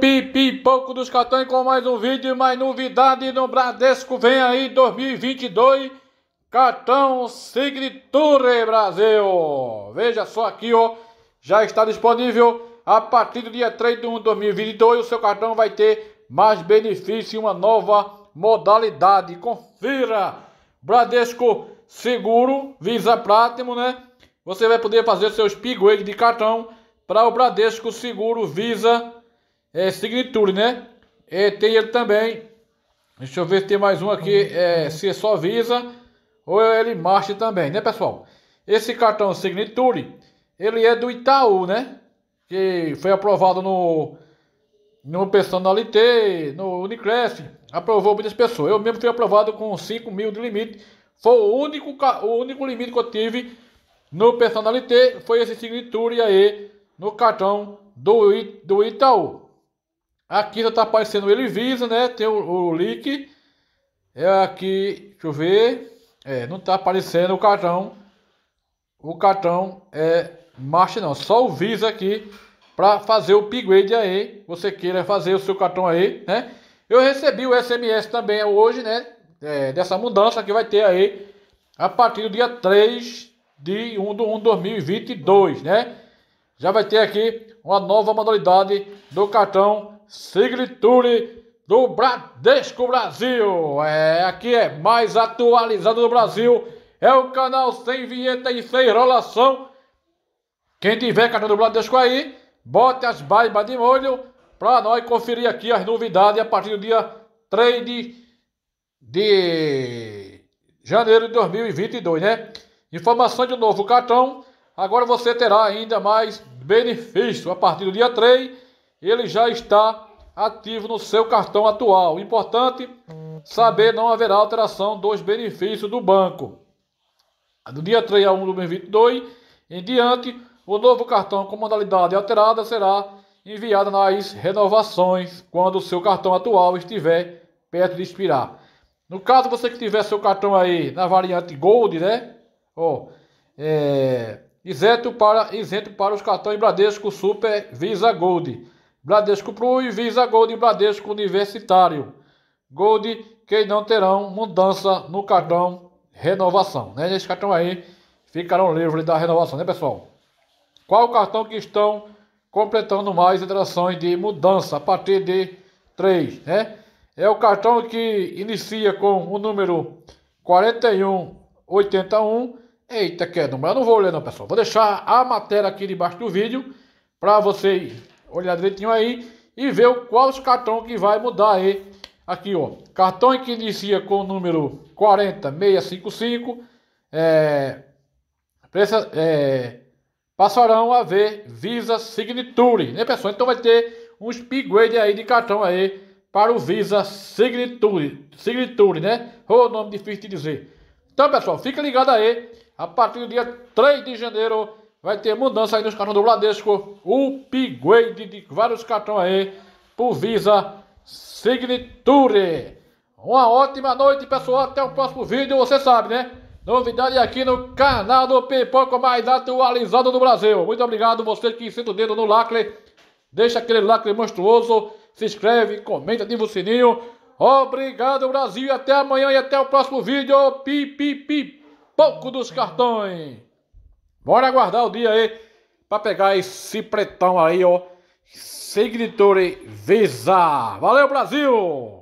Pipipoco dos cartões com mais um vídeo e mais novidade no Bradesco. Vem aí 2022, cartão Signature Brasil. Veja só aqui, ó, já está disponível a partir do dia 3 de 1 de 2022. O seu cartão vai ter mais benefício e uma nova modalidade. Confira! Bradesco Seguro, Visa Platinum, né? Você vai poder fazer seus upgrades de cartão para o Bradesco Seguro Visa Platinum é, Signature, né? E é, tem ele também. Deixa eu ver se tem mais um aqui. É, se é só Visa ou é ele marcha também, né, pessoal? Esse cartão Signature, ele é do Itaú, né? Que foi aprovado no no Personalité, no Unicraft. aprovou muitas pessoas. Eu mesmo fui aprovado com 5 mil de limite. Foi o único, o único limite que eu tive no Personalité, foi esse Signature aí, no cartão do, do Itaú. Aqui já tá aparecendo o Visa né? Tem o, o link. É aqui, deixa eu ver. É, não tá aparecendo o cartão. O cartão é marcha não, só o Visa aqui para fazer o upgrade aí. Você queira fazer o seu cartão aí, né? Eu recebi o SMS também hoje, né? É, dessa mudança que vai ter aí a partir do dia 3 de 1 de 1 de 2022, né? Já vai ter aqui uma nova modalidade do cartão Signature do Bradesco Brasil. É, aqui é mais atualizado do Brasil. É o canal sem vinheta e sem enrolação. Quem tiver cartão do Bradesco aí, bote as barbas de molho para nós conferir aqui as novidades a partir do dia 3 de, de janeiro de 2022, né? Informação de novo cartão. Agora você terá ainda mais benefício a partir do dia 3 ele já está ativo no seu cartão atual. Importante saber não haverá alteração dos benefícios do banco. Do dia 3 a 1 de 2022 em diante, o novo cartão com modalidade alterada será enviado nas renovações quando o seu cartão atual estiver perto de expirar. No caso, você que tiver seu cartão aí na variante Gold, né? Ó, oh, é, isento, para, isento para os cartões Bradesco Super Visa Gold. Bradesco Pro e Visa Gold Bradesco Universitário. Gold que não terão mudança no cartão renovação. Né? Esse cartão aí ficarão livres da renovação, né pessoal? Qual o cartão que estão completando mais interações de mudança a partir de 3, né? É o cartão que inicia com o número 4181. Eita, que é número? Eu não vou ler não, pessoal. Vou deixar a matéria aqui debaixo do vídeo para vocês olhar direitinho aí e ver qual os cartões que vai mudar aí. Aqui, ó. Cartão que inicia com o número 40655 é, precisa, é, passarão a ver Visa Signature, né, pessoal? Então vai ter um upgrade aí de cartão aí para o Visa Signature, Signature né? O nome difícil de dizer. Então, pessoal, fica ligado aí. A partir do dia 3 de janeiro Vai ter mudança aí nos cartões do Bradesco. Upgrade de vários cartões aí. Por Visa Signature. Uma ótima noite, pessoal. Até o próximo vídeo. Você sabe, né? Novidade aqui no canal do Pipoco mais atualizado do Brasil. Muito obrigado você que senta o dedo no lacre. Deixa aquele lacre monstruoso. Se inscreve, comenta, ativa o sininho. Obrigado, Brasil. E Até amanhã e até o próximo vídeo. Pipipi. Pouco dos cartões. Bora aguardar o dia aí para pegar esse pretão aí, ó. Signature Visa. Valeu, Brasil!